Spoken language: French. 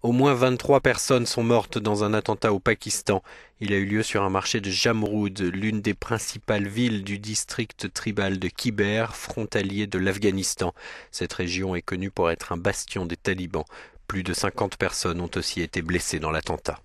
Au moins 23 personnes sont mortes dans un attentat au Pakistan. Il a eu lieu sur un marché de Jamrud, l'une des principales villes du district tribal de Khyber, frontalier de l'Afghanistan. Cette région est connue pour être un bastion des talibans. Plus de 50 personnes ont aussi été blessées dans l'attentat.